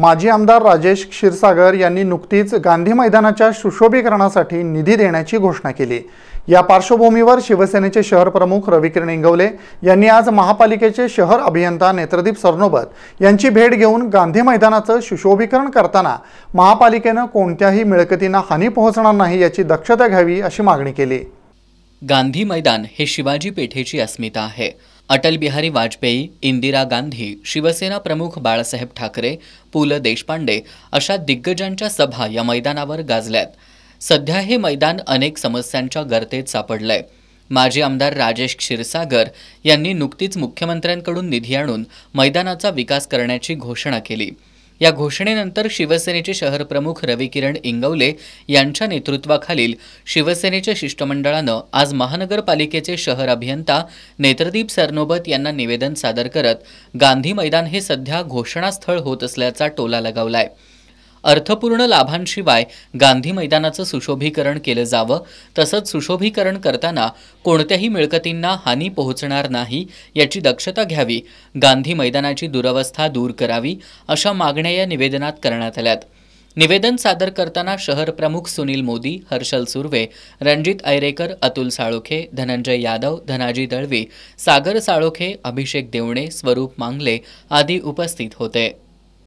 माजी आमदार राजेश क्षीरसागर यांनी नुकतीच गांधी मैदानाच्या सुशोभीकरणासाठी निधी देण्याची घोषणा केली या पार्श्वभूमीवर शिवसेनेचे शहर प्रमुख रविकिरण इंगवले यांनी आज महापालिकेचे शहर अभियंता नेत्रदीप सरनोबत यांची भेट घेऊन गांधी मैदानाचं सुशोभीकरण करताना महापालिकेनं कोणत्याही मिळकतींना हानी पोहोचणार नाही याची दक्षता घ्यावी अशी मागणी केली गांधी मैदान हे शिवाजी पेठेची अस्मिता आहे अटल बिहारी वाजपेयी इंदिरा गांधी शिवसेना प्रमुख बाळासाहेब ठाकरे पु ल देशपांडे अशा दिग्गजांच्या सभा या मैदानावर गाजल्यात सध्या हे मैदान अनेक समस्यांच्या गर्तेत सापडलंय माजी आमदार राजेश क्षीरसागर यांनी नुकतीच मुख्यमंत्र्यांकडून निधी आणून मैदानाचा विकास करण्याची घोषणा केली या घोषणेनंतर शिवसेनेचे शहर प्रमुख किरण इंगवले यांच्या नेतृत्वाखालील शिवसेनेच्या शिष्टमंडळानं आज महानगरपालिकेचे शहर अभियंता नेत्रदीप सरनोबत यांना निवेदन सादर करत गांधी मैदान हे सध्या घोषणास्थळ होत असल्याचा टोला लगावला अर्थपूर्ण लाभांशिवाय गांधी मैदानाचं सुशोभीकरण केलं जावं तसंच सुशोभीकरण करताना कोणत्याही मिळकतींना हानी पोहोचणार नाही याची दक्षता घ्यावी गांधी मैदानाची दुरवस्था दूर करावी अशा मागण्या या निवेदनात करण्यात आल्यात निवेदन सादर करताना शहर प्रमुख सुनील मोदी हर्षल सुर्वे रणजित ऐरेकर अतुल साळोखे धनंजय यादव धनाजी दळवी सागर साळोखे अभिषेक देवणे स्वरूप मांगले आदी उपस्थित होते